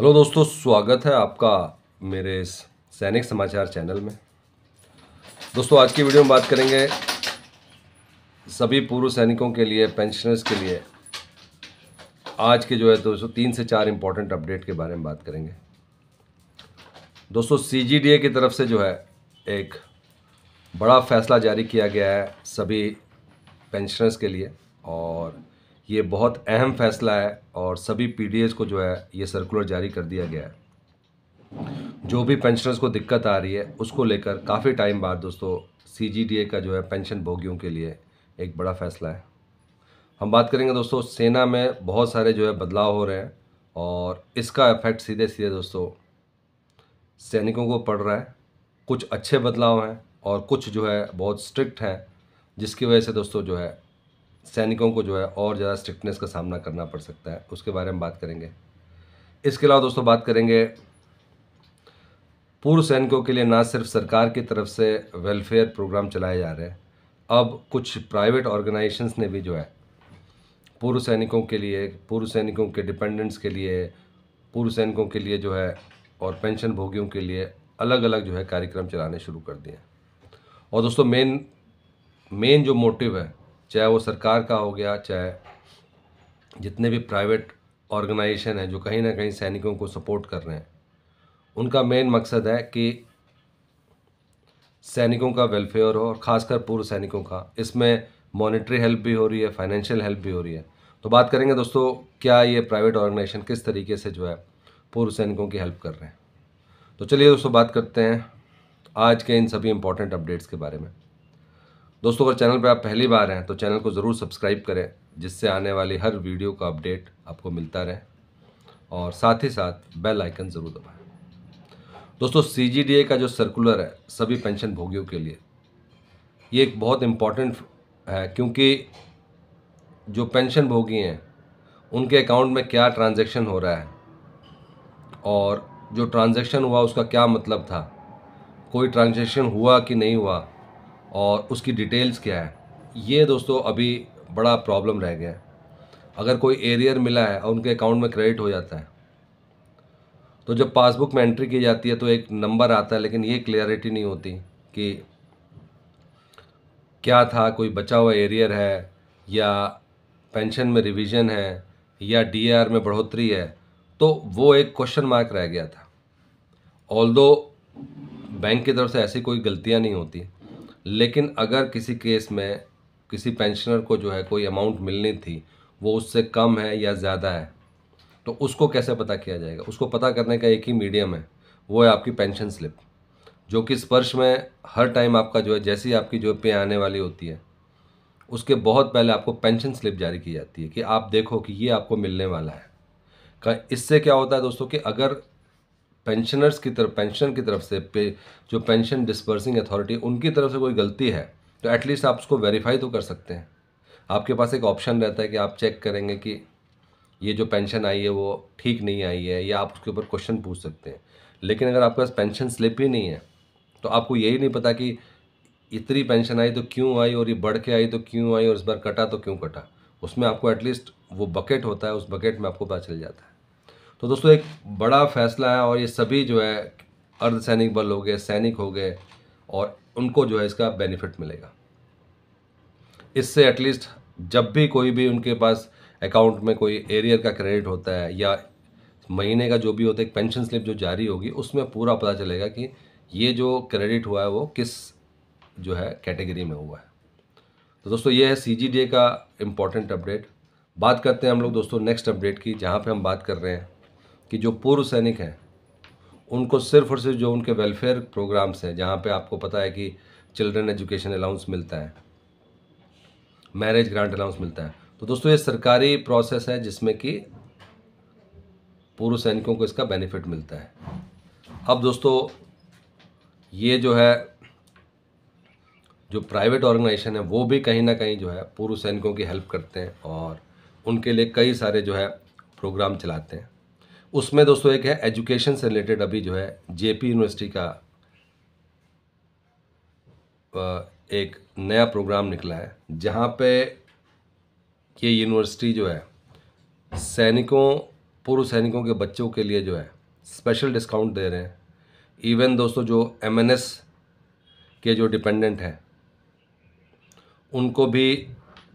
hello दोस्तों स्वागत है आपका मेरे इस सैनिक समाचार चैनल में दोस्तों आज की वीडियो में बात करेंगे सभी पूर्व सैनिकों के लिए पेंशनर्स के लिए आज के जो है दोस्तों तीन से चार इम्पोर्टेंट अपडेट के बारे में बात करेंगे दोस्तों सी की तरफ से जो है एक बड़ा फैसला जारी किया गया है सभी पेंशनर्स के लिए और ये बहुत अहम फैसला है और सभी पी को जो है ये सर्कुलर जारी कर दिया गया है जो भी पेंशनर्स को दिक्कत आ रही है उसको लेकर काफ़ी टाइम बाद दोस्तों सी का जो है पेंशन भोगियों के लिए एक बड़ा फैसला है हम बात करेंगे दोस्तों सेना में बहुत सारे जो है बदलाव हो रहे हैं और इसका इफेक्ट सीधे सीधे दोस्तों सैनिकों को पड़ रहा है कुछ अच्छे बदलाव हैं और कुछ जो है बहुत स्ट्रिक्ट हैं जिसकी वजह से दोस्तों जो है सैनिकों को जो है और ज़्यादा स्ट्रिक्टनेस का सामना करना पड़ सकता है उसके बारे में बात करेंगे इसके अलावा दोस्तों बात करेंगे पूर्व सैनिकों के लिए ना सिर्फ सरकार की तरफ से वेलफेयर प्रोग्राम चलाए जा रहे हैं अब कुछ प्राइवेट ऑर्गेनाइजेशंस ने भी जो है पूर्व सैनिकों के लिए पूर्व सैनिकों के डिपेंडेंट्स के लिए पूर्व सैनिकों के लिए जो है और पेंशन भोगियों के लिए अलग अलग जो है कार्यक्रम चलाने शुरू कर दिए और दोस्तों मेन मेन जो मोटिव है चाहे वो सरकार का हो गया चाहे जितने भी प्राइवेट ऑर्गेनाइजेशन हैं जो कहीं ना कहीं सैनिकों को सपोर्ट कर रहे हैं उनका मेन मकसद है कि सैनिकों का वेलफेयर हो और ख़ासकर पूर्व सैनिकों का इसमें मॉनेटरी हेल्प भी हो रही है फाइनेंशियल हेल्प भी हो रही है तो बात करेंगे दोस्तों क्या ये प्राइवेट ऑर्गेनाइजेशन किस तरीके से जो है पूर्व सैनिकों की हेल्प कर रहे हैं तो चलिए दोस्तों बात करते हैं आज के इन सभी इम्पोर्टेंट अपडेट्स के बारे में दोस्तों अगर चैनल पर आप पहली बार हैं तो चैनल को ज़रूर सब्सक्राइब करें जिससे आने वाली हर वीडियो का अपडेट आपको मिलता रहे और साथ ही साथ बेल आइकन ज़रूर दबाएं दोस्तों सी का जो सर्कुलर है सभी पेंशन भोगियों के लिए ये एक बहुत इम्पॉर्टेंट है क्योंकि जो पेंशन भोगी हैं उनके अकाउंट में क्या ट्रांजैक्शन हो रहा है और जो ट्रांजैक्शन हुआ उसका क्या मतलब था कोई ट्रांजैक्शन हुआ कि नहीं हुआ और उसकी डिटेल्स क्या है ये दोस्तों अभी बड़ा प्रॉब्लम रह गया है अगर कोई एरियर मिला है और उनके अकाउंट में क्रेडिट हो जाता है तो जब पासबुक में एंट्री की जाती है तो एक नंबर आता है लेकिन ये क्लियरिटी नहीं होती कि क्या था कोई बचा हुआ एरियर है या पेंशन में रिवीजन है या डीआर में बढ़ोतरी है तो वो एक क्वेश्चन मार्क रह गया था ऑल दो बैंक की तरफ से ऐसी कोई गलतियाँ नहीं होती लेकिन अगर किसी केस में किसी पेंशनर को जो है कोई अमाउंट मिलनी थी वो उससे कम है या ज़्यादा है तो उसको कैसे पता किया जाएगा उसको पता करने का एक ही मीडियम है वो है आपकी पेंशन स्लिप जो कि स्पर्श में हर टाइम आपका जो है जैसी आपकी जो पे आने वाली होती है उसके बहुत पहले आपको पेंशन स्लिप जारी की जाती है कि आप देखो कि ये आपको मिलने वाला है इससे क्या होता है दोस्तों कि अगर पेंशनर्स की तरफ पेंशन की तरफ से पे जो पेंशन डिस्पर्सिंग अथॉरिटी उनकी तरफ से कोई गलती है तो एटलीस्ट आप उसको वेरीफाई तो कर सकते हैं आपके पास एक ऑप्शन रहता है कि आप चेक करेंगे कि ये जो पेंशन आई है वो ठीक नहीं आई है या आप उसके ऊपर क्वेश्चन पूछ सकते हैं लेकिन अगर आपके पास पेंशन स्लिप ही नहीं है तो आपको यही नहीं पता कि इतनी पेंशन आई तो क्यों आई और ये बढ़ के आई तो क्यों आई और इस बार कटा तो क्यों कटा उसमें आपको एटलीस्ट वो बकेट होता है उस बकेट में आपको पता चल जाता है तो दोस्तों एक बड़ा फैसला है और ये सभी जो है अर्धसैनिक बल हो गए सैनिक हो गए और उनको जो है इसका बेनिफिट मिलेगा इससे एटलीस्ट जब भी कोई भी उनके पास अकाउंट में कोई एरियर का क्रेडिट होता है या महीने का जो भी होता है पेंशन स्लिप जो जारी होगी उसमें पूरा पता चलेगा कि ये जो क्रेडिट हुआ है वो किस जो है कैटेगरी में हुआ है तो दोस्तों ये है सी का इम्पॉर्टेंट अपडेट बात करते हैं हम लोग दोस्तों नेक्स्ट अपडेट की जहाँ पे हम बात कर रहे हैं कि जो पूर्व सैनिक हैं उनको सिर्फ और सिर्फ जो उनके वेलफेयर प्रोग्राम्स हैं जहाँ पे आपको पता है कि चिल्ड्रन एजुकेशन अलाउंस मिलता है मैरिज ग्रांट अलाउंस मिलता है तो दोस्तों ये सरकारी प्रोसेस है जिसमें कि पूर्व सैनिकों को इसका बेनिफिट मिलता है अब दोस्तों ये जो है जो प्राइवेट ऑर्गेनाइजेशन है वो भी कहीं ना कहीं जो है पूर्व सैनिकों की हेल्प करते हैं और उनके लिए कई सारे जो है प्रोग्राम चलाते हैं उसमें दोस्तों एक है एजुकेशन से रिलेटेड अभी जो है जेपी यूनिवर्सिटी का एक नया प्रोग्राम निकला है जहाँ पे ये यूनिवर्सिटी जो है सैनिकों पूर्व सैनिकों के बच्चों के लिए जो है स्पेशल डिस्काउंट दे रहे हैं इवन दोस्तों जो एमएनएस के जो डिपेंडेंट हैं उनको भी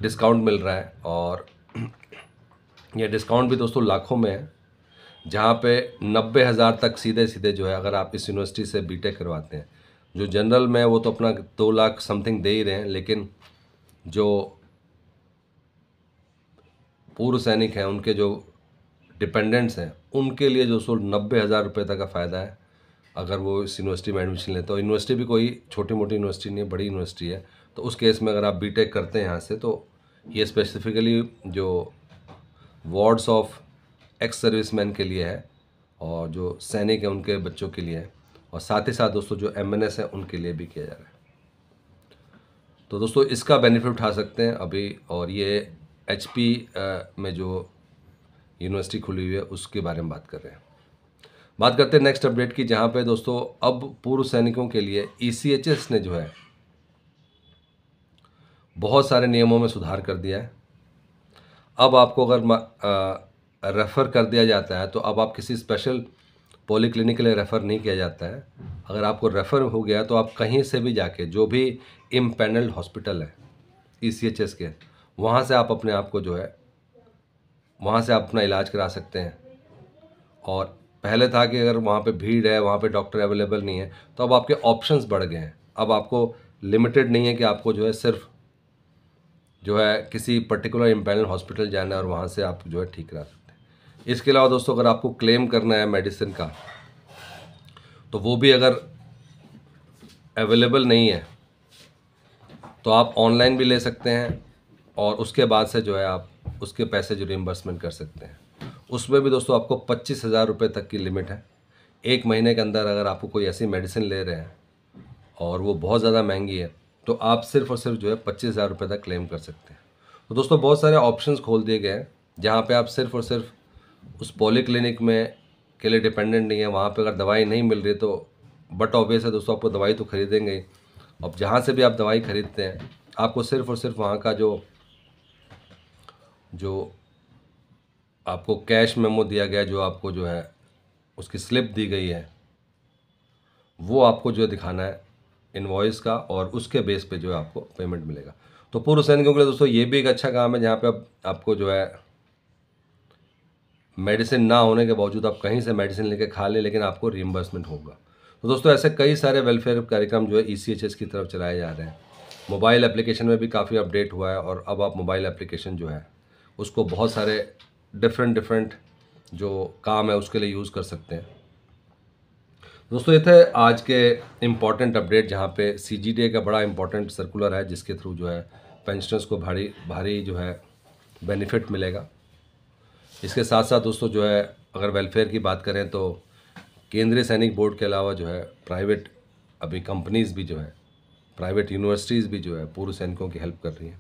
डिस्काउंट मिल रहा है और ये डिस्काउंट भी दोस्तों लाखों में है जहाँ पे नब्बे हज़ार तक सीधे सीधे जो है अगर आप इस यूनिवर्सिटी से बीटेक करवाते हैं जो जनरल में वो तो अपना दो लाख समथिंग दे ही रहे हैं लेकिन जो पूर्व सैनिक हैं उनके जो डिपेंडेंट्स हैं उनके लिए जो सो नब्बे हज़ार रुपये तक का फ़ायदा है अगर वो इस यूनिवर्सिटी में एडमिशन लेते हैं यूनिवर्सिटी भी कोई छोटी मोटी यूनिवर्सिटी नहीं है बड़ी यूनिवर्सिटी है तो उस केस में अगर आप बीटेक करते हैं यहाँ से तो ये स्पेसिफिकली जो वार्ड्स ऑफ एक्स सर्विसमैन के लिए है और जो सैनिक हैं उनके बच्चों के लिए है और साथ ही साथ दोस्तों जो एम है उनके लिए भी किया जा रहा है तो दोस्तों इसका बेनिफिट उठा सकते हैं अभी और ये एच में जो यूनिवर्सिटी खुली हुई है उसके बारे में बात कर रहे हैं बात करते हैं नेक्स्ट अपडेट की जहाँ पे दोस्तों अब पूर्व सैनिकों के लिए ई e ने जो है बहुत सारे नियमों में सुधार कर दिया है अब आपको अगर रेफ़र कर दिया जाता है तो अब आप किसी स्पेशल पॉलीक्लिनिक के लिए रेफ़र नहीं किया जाता है अगर आपको रेफ़र हो गया तो आप कहीं से भी जाके जो भी इम हॉस्पिटल है ई सी एच एस के वहाँ से आप अपने आप को जो है वहाँ से आप अपना इलाज करा सकते हैं और पहले था कि अगर वहाँ पे भीड़ है वहाँ पे डॉक्टर अवेलेबल नहीं है तो अब आपके ऑप्शंस बढ़ गए हैं अब आपको लिमिटेड नहीं है कि आपको जो है सिर्फ जो है किसी पर्टिकुलर इम्पैनल हॉस्पिटल जाना है और वहाँ से आप जो है ठीक करा सकते इसके अलावा दोस्तों अगर आपको क्लेम करना है मेडिसिन का तो वो भी अगर अवेलेबल नहीं है तो आप ऑनलाइन भी ले सकते हैं और उसके बाद से जो है आप उसके पैसे जो रिम्बर्समेंट कर सकते हैं उसमें भी दोस्तों आपको पच्चीस हज़ार रुपये तक की लिमिट है एक महीने के अंदर अगर आपको कोई ऐसी मेडिसिन ले रहे हैं और वो बहुत ज़्यादा महंगी है तो आप सिर्फ और सिर्फ जो है पच्चीस हज़ार रुपये तक क्लेम कर सकते हैं तो दोस्तों बहुत सारे ऑप्शंस खोल दिए गए हैं जहाँ पे आप सिर्फ और सिर्फ उस पॉली क्लिनिक में के लिए डिपेंडेंट नहीं है वहाँ पे अगर दवाई नहीं मिल रही तो बट ऑब्वियस है दोस्तों आपको दवाई तो खरीदेंगे ही अब जहाँ से भी आप दवाई ख़रीदते हैं आपको सिर्फ और सिर्फ वहाँ का जो जो आपको कैश मेमो दिया गया जो आपको जो है उसकी स्लिप दी गई है वो आपको जो दिखाना है इन्वॉइस का और उसके बेस पे जो है आपको पेमेंट मिलेगा तो पूर्व सैनिकों के लिए दोस्तों ये भी एक अच्छा काम है जहाँ पे आप, आपको जो है मेडिसिन ना होने के बावजूद आप कहीं से मेडिसिन लेके खा लें लेकिन आपको रिम्बर्समेंट होगा तो दोस्तों ऐसे कई सारे वेलफेयर कार्यक्रम जो है ई e की तरफ चलाए जा रहे हैं मोबाइल एप्लीकेशन में भी काफ़ी अपडेट हुआ है और अब आप मोबाइल एप्लीकेशन जो है उसको बहुत सारे डिफरेंट डिफरेंट जो काम है उसके लिए यूज़ कर सकते हैं दोस्तों ये थे आज के इम्पॉर्टेंट अपडेट जहाँ पे सी जी का बड़ा इम्पॉर्टेंट सर्कुलर है जिसके थ्रू जो है पेंशनर्स को भारी भारी जो है बेनिफिट मिलेगा इसके साथ साथ दोस्तों जो है अगर वेलफेयर की बात करें तो केंद्रीय सैनिक बोर्ड के अलावा जो है प्राइवेट अभी कंपनीज़ भी जो है प्राइवेट यूनिवर्सिटीज़ भी जो है पूर्व सैनिकों की हेल्प कर रही हैं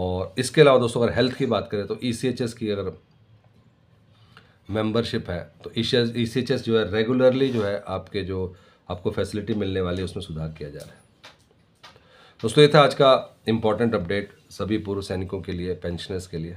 और इसके अलावा दोस्तों अगर हेल्थ की बात करें तो ई e की अगर मेंबरशिप है तो ई e सी e जो है रेगुलरली जो है आपके जो आपको फैसिलिटी मिलने वाली है उसमें सुधार किया जा रहा है दोस्तों ये था आज का इम्पोर्टेंट अपडेट सभी पूर्व सैनिकों के लिए पेंशनर्स के लिए